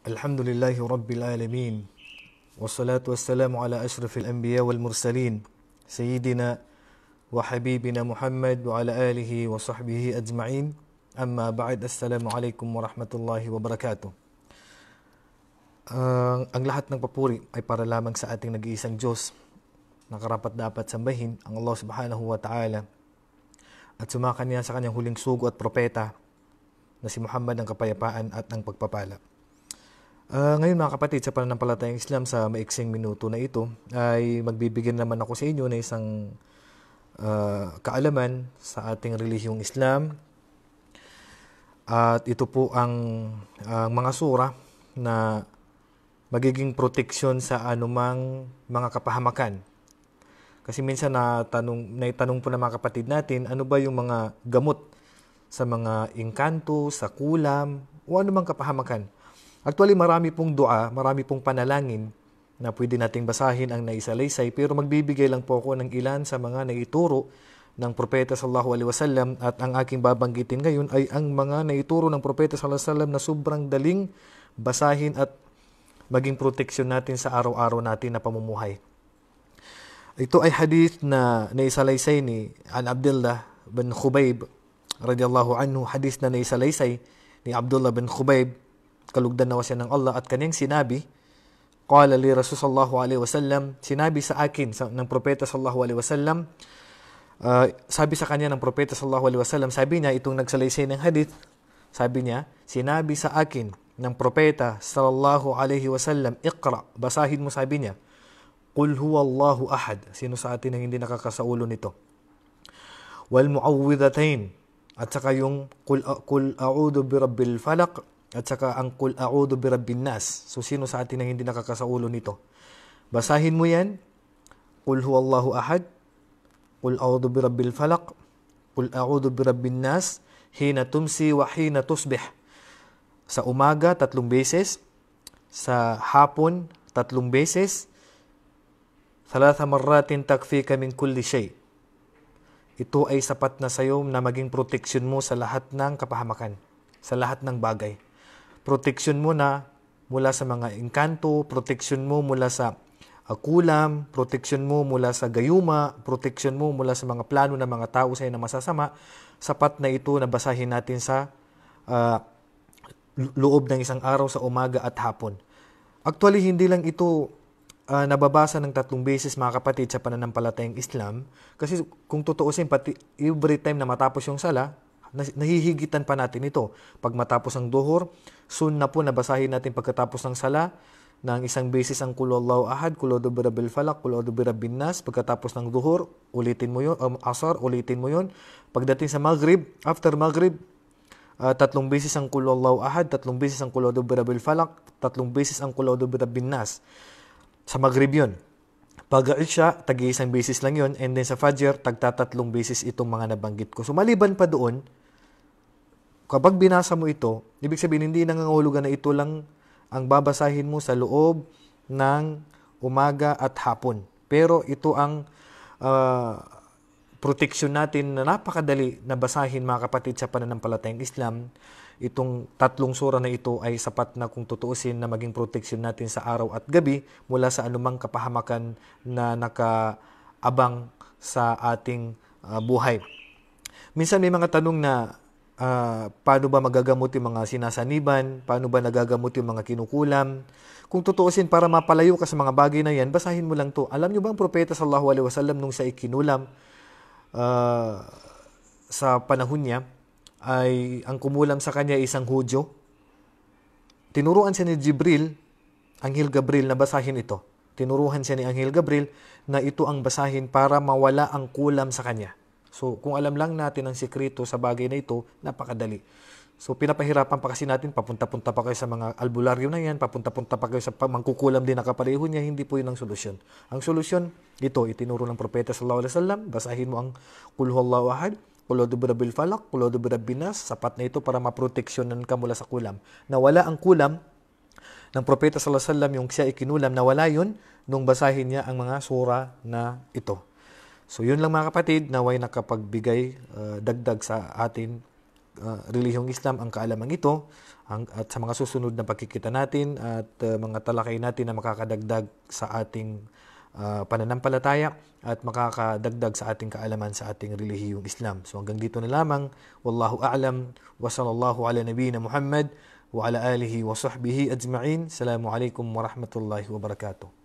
الحمد لله رب العالمين والصلاة والسلام على أشرف الأنبياء والمرسلين سيدنا وحبيبنا محمد وعلى آله وصحبه أجمعين أما بعد السلام عليكم warahmatullahi wabarakatuh uh, Ang lahat ng papuri ay para lamang sa ating nag-iisang Diyos na karapat dapat sambahin ang Allah subhanahu wa ta'ala at sumakan niya sa kanyang huling sugo at propeta na si Muhammad ng kapayapaan at ng pagpapala. Uh, ngayon mga kapatid, sa pananampalatayang Islam sa maiksing minuto na ito, ay magbibigyan naman ako sa inyo na isang uh, kaalaman sa ating relihiyong Islam. At ito po ang uh, mga sura na magiging proteksyon sa anumang mga kapahamakan. Kasi minsan na tanong, naitanong po ng mga kapatid natin, ano ba yung mga gamot sa mga inkanto, sa kulam, o anumang kapahamakan Actually, marami pong dua, marami pong panalangin na pwede nating basahin ang naisalaysay pero magbibigay lang po ako ng ilan sa mga naituro ng propeta sallallahu alaihi wasallam at ang aking babanggitin ngayon ay ang mga naituro ng propeta sallallahu alaihi wasallam na sobrang daling basahin at maging proteksyon natin sa araw-araw natin na pamumuhay. Ito ay hadith na naisalaysay ni An Abdullah bin Khubayb radiyallahu anhu, hadith na naisalaysay ni Abdullah bin Khubayb kalugdan nawa siya ng Allah at kaniyang sinabi, Qala li Rasul sallallahu alaihi wasallam, sinabi sa akin sa, ng propeta sallallahu alaihi wasallam, uh, sabi sa kanya ng propeta sallallahu alaihi wasallam, sabi niya itong nagsalaysay ng hadith, sabi niya, sinabi sa akin ng propeta sallallahu alaihi wasallam, Iqra, basahin mo sabi niya, Qul huwallahu ahad. Sino sa atin ang hindi nakakasaulo nito? Wal muawwidhatain. At saka yung Qul, a'udhu bi rabbil falaq at saka ang Kul A'udhu Birabbin Nas. So sino sa atin ang hindi nakakasaulo nito? Basahin mo yan. Kul Huwallahu Ahad. Kul A'udhu Birabbil Falak. Kul A'udhu Birabbin Nas. Hina tumsi wa hina tusbih. Sa umaga, tatlong beses. Sa hapon, tatlong beses. Thalatha marratin takfika min kulli shay. Ito ay sapat na sayo na maging protection mo sa lahat ng kapahamakan, sa lahat ng bagay proteksyon mo na mula sa mga engkanto, proteksyon mo mula sa uh, kulam, proteksyon mo mula sa gayuma, proteksyon mo mula sa mga plano ng mga tao sa'yo na masasama, sapat na ito na basahin natin sa uh, loob ng isang araw sa umaga at hapon. Actually, hindi lang ito uh, nababasa ng tatlong beses mga kapatid sa pananampalatayang Islam kasi kung totoo pati every time na matapos yung sala, Nahihigitan pa natin ito. Pag matapos ang duhur, soon na po nabasahin natin pagkatapos ng sala ng isang beses ang kulo Allahu ahad, kulo dubirabil falak, kulo dubirabil nas. Pagkatapos ng duhur, ulitin mo yun. Um, asar, ulitin mo yun. Pagdating sa maghrib, after maghrib, uh, tatlong beses ang kulo Allahu ahad, tatlong beses ang kulo dubirabil falak, tatlong beses ang kulo dubirabil nas. Sa maghrib yun. Pag siya, tag-iisang beses lang yon and then sa Fajr, tagtatatlong beses itong mga nabanggit ko. So maliban pa doon, Kapag binasa mo ito, ibig sabihin hindi nangangahulugan na ito lang ang babasahin mo sa loob ng umaga at hapon. Pero ito ang uh, ah, protection natin na napakadali na basahin mga kapatid sa pananampalatayang Islam. Itong tatlong sura na ito ay sapat na kung tutuusin na maging protection natin sa araw at gabi mula sa anumang kapahamakan na nakaabang sa ating uh, buhay. Minsan may mga tanong na uh, paano ba magagamot yung mga sinasaniban, paano ba nagagamot yung mga kinukulam. Kung tutuusin para mapalayo ka sa mga bagay na yan, basahin mo lang to. Alam nyo ba ang propeta sallallahu alaihi wasallam nung sa ikinulam uh, ah, sa panahon niya ay ang kumulam sa kanya isang hudyo? Tinuruan siya ni Jibril, Anghel Gabriel na basahin ito. Tinuruhan siya ni Anghel Gabriel na ito ang basahin para mawala ang kulam sa kanya. So, kung alam lang natin ang sikreto sa bagay na ito, napakadali. So, pinapahirapan pa kasi natin, papunta-punta pa kayo sa mga albularyo na yan, papunta-punta pa kayo sa mangkukulam din na kapareho niya, hindi po yun ang solusyon. Ang solusyon, ito, itinuro ng propeta sallallahu alaihi wasallam, basahin mo ang Qul huwallahu ahad, Kulodo Brabil Falak, Kulodo Brabinas, sapat na ito para maproteksyonan ka mula sa kulam. Nawala ang kulam ng Propeta Sallallahu Alaihi Wasallam yung siya ikinulam, nawala yun nung basahin niya ang mga sura na ito. So yun lang mga kapatid, naway nakapagbigay uh, dagdag sa atin uh, relihiyong Islam ang kaalamang ito ang, at sa mga susunod na pagkikita natin at uh, mga talakay natin na makakadagdag sa ating uh, pananampalataya at makakadagdag sa ating kaalaman sa ating relihiyong Islam. So hanggang dito na lamang. Wallahu a'lam wa sallallahu ala nabiyina Muhammad wa ala alihi wa sahbihi ajma'in. Assalamu alaikum wa rahmatullahi wa barakatuh.